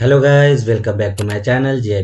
hello guys welcome back to my channel जे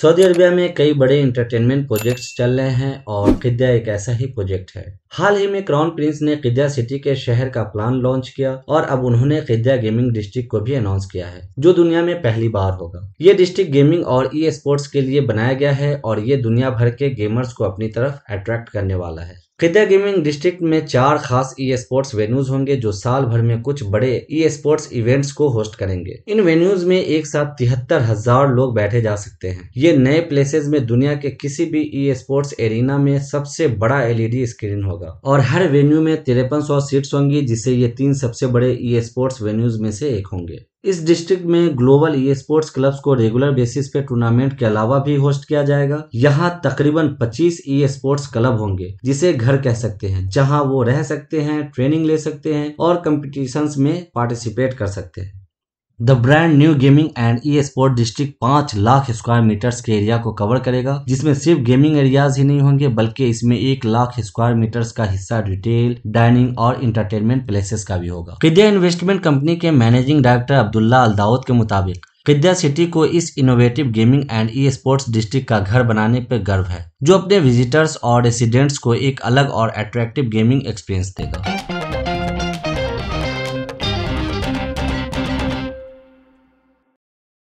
Saudi Arabia में कई बड़े इंटरटेनमेंट प्रोजेक्ट्स चल रहे हैं और किद्या एक ऐसा ही प्रोजेक्ट है हाल ही में क्राउन प्रिंस ने किद्या सिटी के शहर का प्लान लॉन्च किया और अब उन्होंने किद्या गेमिंग डिस्ट्रिक्ट को भी अनाउंस किया है जो दुनिया में पहली बार होगा ये डिस्ट्रिक्ट गेमिंग और ई स्पोर्ट्स के लिए बनाया गया है और ये दुनिया भर के गेमर्स को अपनी तरफ अट्रैक्ट करने वाला है खिता गेमिंग डिस्ट्रिक्ट में चार खास ई स्पोर्ट्स वेन्यूज होंगे जो साल भर में कुछ बड़े ई स्पोर्ट्स इवेंट्स को होस्ट करेंगे इन वेन्यूज में एक साथ तिहत्तर हजार लोग बैठे जा सकते हैं ये नए प्लेसेज में दुनिया के किसी भी ई स्पोर्ट्स एरिना में सबसे बड़ा एलईडी स्क्रीन e होगा और हर वेन्यू में तिरपन सौ सीट्स होंगी जिससे ये तीन सबसे बड़े ई स्पोर्ट्स वेन्यूज में से एक होंगे इस डिस्ट्रिक्ट में ग्लोबल ई स्पोर्ट्स क्लब्स को रेगुलर बेसिस पे टूर्नामेंट के अलावा भी होस्ट किया जाएगा यहाँ तकरीबन 25 ई स्पोर्ट्स क्लब होंगे जिसे घर कह सकते हैं जहाँ वो रह सकते हैं ट्रेनिंग ले सकते हैं और कम्पिटिशन में पार्टिसिपेट कर सकते हैं the brand new gaming and esport district पांच लाख स्क्वायर मीटर्स के एरिया को कवर करेगा जिसमें सिर्फ गेमिंग एरियाज ही नहीं होंगे बल्कि इसमें एक लाख स्क्वायर मीटर्स का हिस्सा रिटेल डाइनिंग और इंटरटेनमेंट प्लेसेस का भी होगा किदिया इन्वेस्टमेंट कंपनी के मैनेजिंग डायरेक्टर अब्दुल्ला अलदाउद के मुताबिक किद्या सिटी को इस innovative gaming and esports district का घर बनाने पर गर्व है जो अपने विजिटर्स और रेसिडेंट्स को एक अलग और अट्रैक्टिव गेमिंग एक्सपीरियंस देगा